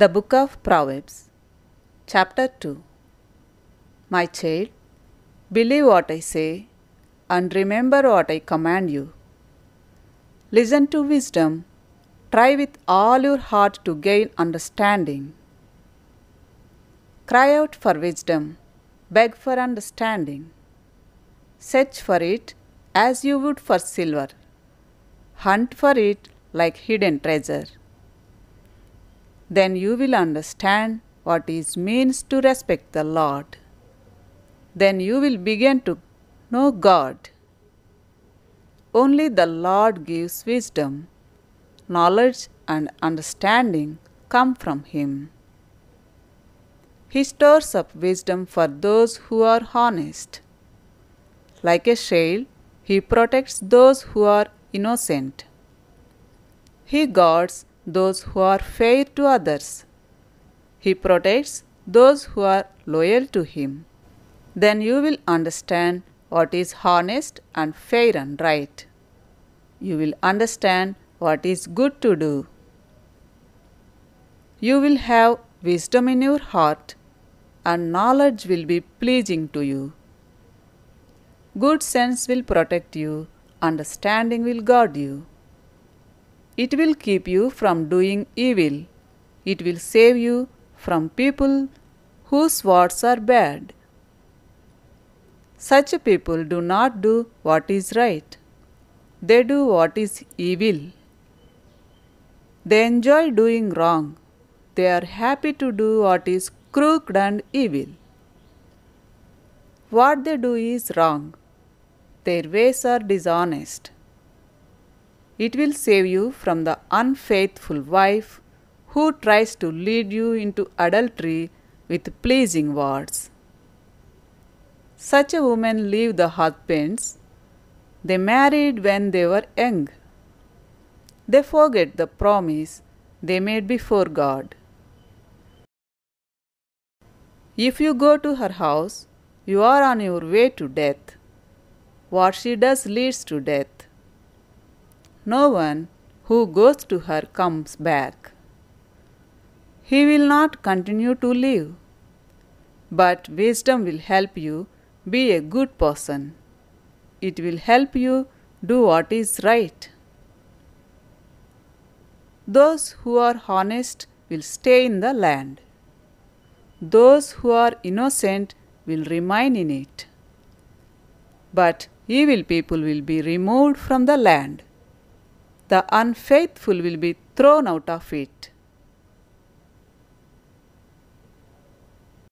The Book of Proverbs, Chapter 2 My child, believe what I say and remember what I command you. Listen to wisdom, try with all your heart to gain understanding. Cry out for wisdom, beg for understanding. Search for it as you would for silver, hunt for it like hidden treasure then you will understand what it means to respect the Lord. Then you will begin to know God. Only the Lord gives wisdom. Knowledge and understanding come from Him. He stores up wisdom for those who are honest. Like a shield, He protects those who are innocent. He guards those who are fair to others. He protects those who are loyal to Him. Then you will understand what is honest and fair and right. You will understand what is good to do. You will have wisdom in your heart, and knowledge will be pleasing to you. Good sense will protect you, understanding will guard you. It will keep you from doing evil. It will save you from people whose words are bad. Such people do not do what is right, they do what is evil. They enjoy doing wrong, they are happy to do what is crooked and evil. What they do is wrong, their ways are dishonest. It will save you from the unfaithful wife who tries to lead you into adultery with pleasing words. Such a woman leave the husbands they married when they were young. They forget the promise they made before God. If you go to her house, you are on your way to death. What she does leads to death no one who goes to her comes back. He will not continue to live. But wisdom will help you be a good person. It will help you do what is right. Those who are honest will stay in the land. Those who are innocent will remain in it. But evil people will be removed from the land the unfaithful will be thrown out of it.